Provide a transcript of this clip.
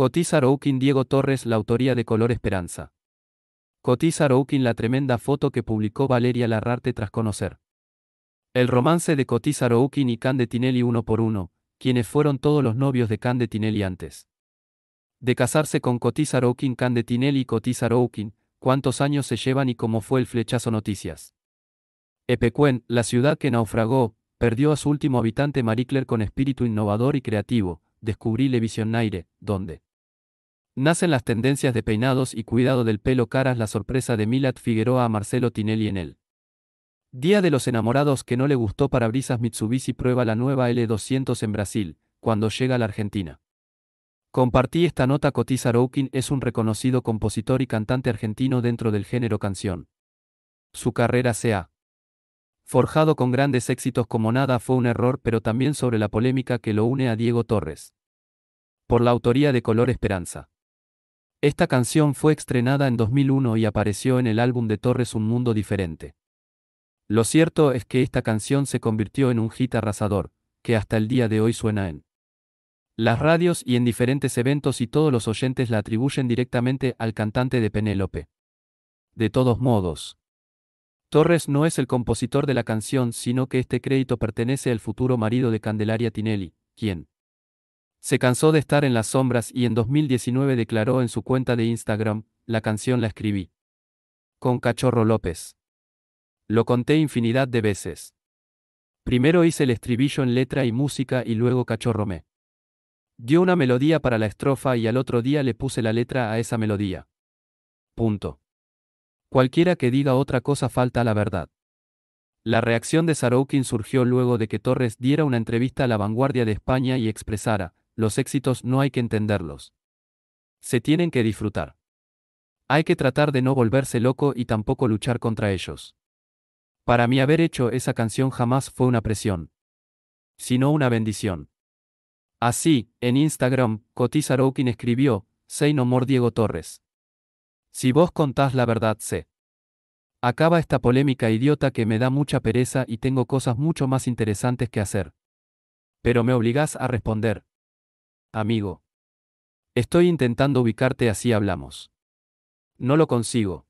Cotiza Diego Torres La autoría de Color Esperanza. Cotiza La tremenda foto que publicó Valeria Larrarte tras conocer. El romance de Cotiza y y de Tinelli uno por uno, quienes fueron todos los novios de de Tinelli antes. De casarse con Cotiza Can de Tinelli y Cotiza cuántos años se llevan y cómo fue el flechazo noticias. Epecuén, la ciudad que naufragó, perdió a su último habitante Maricler con espíritu innovador y creativo, descubrí Le Visionaire, donde Nacen las tendencias de peinados y cuidado del pelo caras la sorpresa de Milat Figueroa a Marcelo Tinelli en él. Día de los enamorados que no le gustó para brisas Mitsubishi prueba la nueva L200 en Brasil, cuando llega a la Argentina. Compartí esta nota Cotiza Roukin es un reconocido compositor y cantante argentino dentro del género canción. Su carrera se ha forjado con grandes éxitos como Nada fue un error, pero también sobre la polémica que lo une a Diego Torres. Por la autoría de Color Esperanza. Esta canción fue estrenada en 2001 y apareció en el álbum de Torres Un Mundo Diferente. Lo cierto es que esta canción se convirtió en un hit arrasador, que hasta el día de hoy suena en las radios y en diferentes eventos y todos los oyentes la atribuyen directamente al cantante de Penélope. De todos modos, Torres no es el compositor de la canción, sino que este crédito pertenece al futuro marido de Candelaria Tinelli, quien se cansó de estar en las sombras y en 2019 declaró en su cuenta de Instagram, la canción la escribí. Con Cachorro López. Lo conté infinidad de veces. Primero hice el estribillo en letra y música y luego Cachorro me. Dio una melodía para la estrofa y al otro día le puse la letra a esa melodía. Punto. Cualquiera que diga otra cosa falta a la verdad. La reacción de Saroukin surgió luego de que Torres diera una entrevista a La Vanguardia de España y expresara, los éxitos no hay que entenderlos. Se tienen que disfrutar. Hay que tratar de no volverse loco y tampoco luchar contra ellos. Para mí haber hecho esa canción jamás fue una presión, sino una bendición. Así, en Instagram, Cotiza Rokin escribió, Say no Diego Torres. Si vos contás la verdad, sé. Acaba esta polémica idiota que me da mucha pereza y tengo cosas mucho más interesantes que hacer. Pero me obligás a responder. Amigo. Estoy intentando ubicarte así hablamos. No lo consigo.